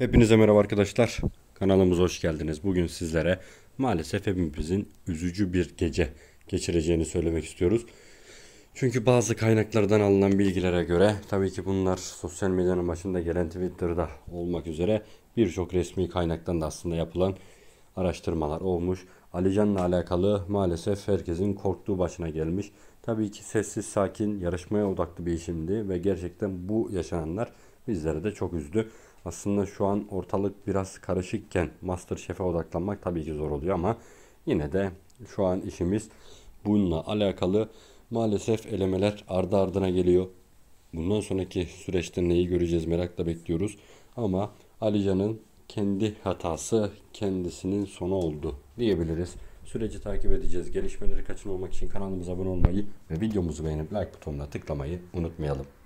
Hepinize merhaba arkadaşlar. Kanalımıza hoş geldiniz. Bugün sizlere maalesef hepimizin üzücü bir gece geçireceğini söylemek istiyoruz. Çünkü bazı kaynaklardan alınan bilgilere göre tabii ki bunlar sosyal medyanın başında gelen Twitter'da olmak üzere birçok resmi kaynaktan da aslında yapılan araştırmalar olmuş. Alican'la alakalı maalesef herkesin korktuğu başına gelmiş. Tabii ki sessiz sakin yarışmaya odaklı bir işimdi ve gerçekten bu yaşananlar bizlere de çok üzdü. Aslında şu an ortalık biraz karışıkken Masterchef'e odaklanmak tabii ki zor oluyor ama yine de şu an işimiz bununla alakalı. Maalesef elemeler ardı ardına geliyor. Bundan sonraki süreçte neyi göreceğiz merakla bekliyoruz. Ama Alican'ın kendi hatası kendisinin sonu oldu diyebiliriz. Süreci takip edeceğiz. Gelişmeleri kaçırmamak için kanalımıza abone olmayı ve videomuzu beğenip like butonuna tıklamayı unutmayalım.